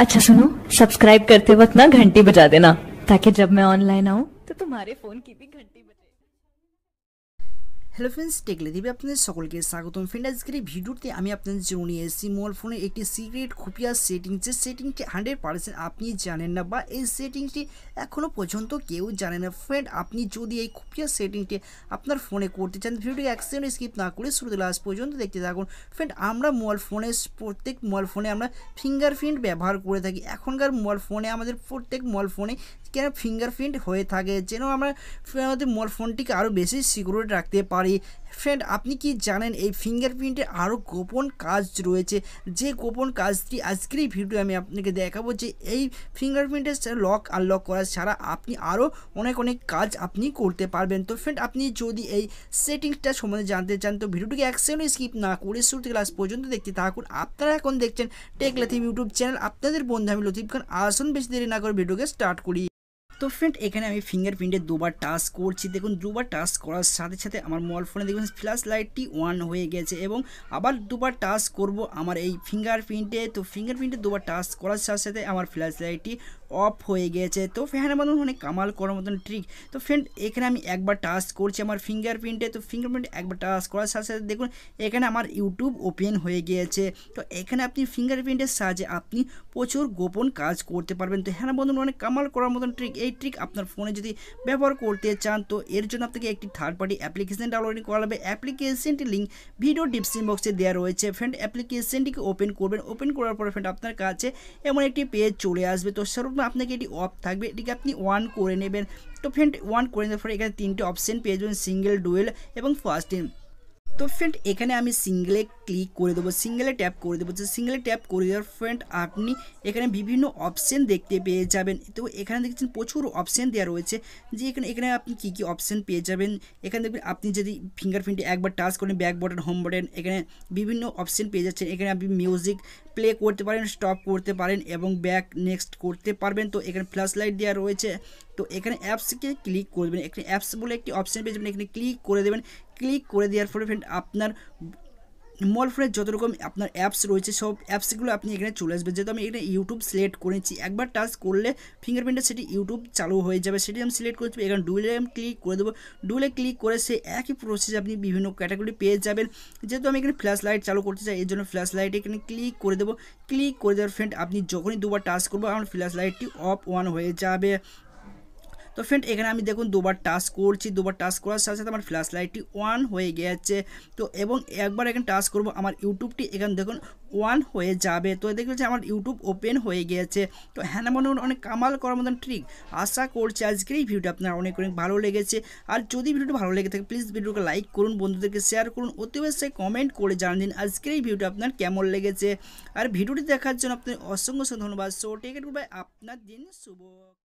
अच्छा सुनो सब्सक्राइब करते वक्त ना घंटी बजा देना ताकि जब मैं ऑनलाइन आऊँ तो तुम्हारे फोन की भी घंटी बजे হ্যালো ফ্রেন্ডস টেকলে আপনাদের সকলকে স্বাগতম ফ্রেন্ড আজকের এই ভিডিওতে আমি আপনাদের জন্য নিয়ে এসেছি মোবাইল ফোনের একটি সিক্রেট খুপিয়া সেটিং যে সেটিংটি হান্ড্রেড পার্সেন্ট আপনি জানেন না বা এই সেটিংটি এখনও পর্যন্ত কেউ জানে না ফ্রেন্ড আপনি যদি এই খুপিয়া সেটিংটি আপনার ফোনে করতে চান ভিডিওটি অ্যাক্সিডেন্ট স্কিপ না করে শুরুতে লাস্ট পর্যন্ত দেখতে থাকুন ফ্রেন্ড আমরা মোবাইল ফোনে প্রত্যেক মোবাইল ফোনে আমরা ফিঙ্গারপ্রিন্ট ব্যবহার করে থাকি এখনকার মোবাইল ফোনে আমাদের প্রত্যেক মোবাইল ফোনে কেন ফিঙ্গারপ্রিন্ট হয়ে থাকে যেন আমরা আমাদের মোবাইল ফোনটিকে আরও বেশি সিকিউরিটি রাখতে পারি পারি ফ্রেন্ড আপনি কি জানেন এই ফিঙ্গারপ্রিন্টে আরও গোপন কাজ রয়েছে যে গোপন কাজটি আজকের এই ভিডিও আমি আপনাকে দেখাবো যে এই ফিঙ্গারপ্রিন্টের লক আনলক করা ছাড়া আপনি আরও অনেক অনেক কাজ আপনি করতে পারবেন তো ফ্রেন্ড আপনি যদি এই সেটিংসটা সম্বন্ধে জানতে চান তো ভিডিওটিকে এক স্কিপ না করে শুরু থেকে লাস্ট পর্যন্ত দেখতে থাকুন আপনারা এখন দেখছেন টেকলাথিম ইউটিউব চ্যানেল আপনাদের বন্ধু আমি লতিফ খান আসুন বেশি দেরি না করে ভিডিওকে স্টার্ট করি তো ফ্রেন্ড এখানে আমি ফিঙ্গারপ্রিন্টে দুবার টাচ করছি দেখুন দুবার টাচ করার সাথে সাথে আমার মোবাইল ফোনে দেখুন ফ্ল্যাশ লাইটটি অন হয়ে গেছে এবং আবার দুবার টাচ করব আমার এই ফিঙ্গারপ্রিন্টে তো ফিঙ্গারপ্রিন্টে দুবার টাচ করার সাথে সাথে আমার ফ্ল্যাশ লাইটটি অফ হয়ে গেছে তো ফ্যানের মতন অনেক মানে কামাল করার মতন ট্রিক তো ফ্রেন্ড এখানে আমি একবার টাচ করছি আমার ফিঙ্গারপ্রিন্টে তো ফিঙ্গারপ্রিন্ট একবার টাচ করার সাথে সাথে দেখুন এখানে আমার ইউটিউব ওপেন হয়ে গিয়েছে তো এখানে আপনি ফিঙ্গারপ্রিন্টের সাহায্যে আপনি প্রচুর গোপন কাজ করতে পারবেন তো হ্যাঁ বন্ধু অনেক মানে কামাল করার মতন ট্রিক এই এই ট্রিক আপনার ফোনে যদি ব্যবহার করতে চান তো এর জন্য আপনাকে একটি থার্ড পার্টি অ্যাপ্লিকেশন ডাউনলোড করা হবে অ্যাপ্লিকেশনটি লিঙ্ক ভিডিও ডিসক্রিপশন বক্সে দেওয়া রয়েছে ফ্রেন্ড অ্যাপ্লিকেশনটিকে ওপেন করবেন ওপেন করার পরে ফ্রেন্ড আপনার কাছে এমন একটি পেজ চলে আসবে তো সেরকম আপনাকে এটি অফ থাকবে এটিকে আপনি ওয়ান করে নেবেন তো ফ্রেন্ড ওয়ান করে নেওয়ার পরে এখানে তিনটে অপশন পেয়ে যাবেন সিঙ্গেল ডুয়েল এবং ফার্স্ট ইন তো ফ্রেন্ড এখানে আমি সিঙ্গেলে ক্লিক করে দেবো সিঙ্গেলে ট্যাপ করে দেবো যে সিঙ্গেলে ট্যাপ করে দেওয়ার ফ্রেন্ড আপনি এখানে বিভিন্ন অপশান দেখতে পেয়ে যাবেন তো এখানে দেখছেন প্রচুর অপশান দেওয়া রয়েছে যে এখানে এখানে আপনি কী কী অপশান পেয়ে যাবেন এখানে দেখবেন আপনি যদি ফিঙ্গারপ্রিন্টে একবার টাচ করেন ব্যাক বাটন হোম বটন এখানে বিভিন্ন অপশান পেয়ে যাচ্ছেন এখানে আপনি মিউজিক প্লে করতে পারেন স্টপ করতে পারেন এবং ব্যাক নেক্সট করতে পারবেন তো এখানে ফ্ল্যাশ লাইট দেওয়া রয়েছে তো এখানে অ্যাপসকে ক্লিক করে দেবেন এখানে অ্যাপস বলে একটি অপশান পেয়ে যাবেন এখানে ক্লিক করে দেবেন ক্লিক করে দেওয়ার ফলে ফ্রেন্ড আপনার মল ফোনের যত রকম আপনার অ্যাপস রয়েছে সব অ্যাপসগুলো আপনি এখানে চলে আসবে যেহেতু আমি এখানে ইউটিউব সিলেক্ট করেছি একবার টাচ করলে ফিঙ্গারপ্রিন্টে সেটি ইউটিউব চালু হয়ে যাবে সেটি আমি সিলেক্ট করে এখানে ডুলে আমি ক্লিক করে দেবো ডুলে ক্লিক করে সে একই প্রসেস আপনি বিভিন্ন ক্যাটাগরি পেয়ে যাবেন যেহেতু আমি এখানে ফ্ল্যাশ লাইট চালু করতে চাই এর জন্য ফ্ল্যাশ লাইট এখানে ক্লিক করে দেবো ক্লিক করে দেওয়ার ফ্রেন্ড আপনি যখনই দুবার টাচ করবো আমার ফ্ল্যাশ লাইটটি অফ অন হয়ে যাবে তো ফ্রেন্ড এখানে আমি দেখুন দুবার টাচ করছি দুবার টাচ করার সাথে সাথে আমার ফ্ল্যাশ লাইটটি ওয়ান হয়ে গেছে তো এবং একবার এখানে টাচ করব আমার ইউটিউবটি এখানে দেখুন ওয়ান হয়ে যাবে তো দেখতে পাচ্ছি আমার ইউটিউব ওপেন হয়ে গিয়েছে তো হ্যাঁ মানে মনে অনেক কামাল করার মতন ট্রিক আশা করছি আজকের এই ভিডিওটা আপনার অনেক অনেক ভালো লেগেছে আর যদি ভিডিওটা ভালো লেগে থাকে প্লিজ ভিডিওকে লাইক করুন বন্ধুদেরকে শেয়ার করুন অতি অবশ্যই কমেন্ট করে জানান দিন আজকের এই ভিডিওটা আপনার কেমন লেগেছে আর ভিডিওটি দেখার জন্য আপনার অসংখ্য ধন্যবাদ সো টেক গুড বাই আপনার দিন শুভ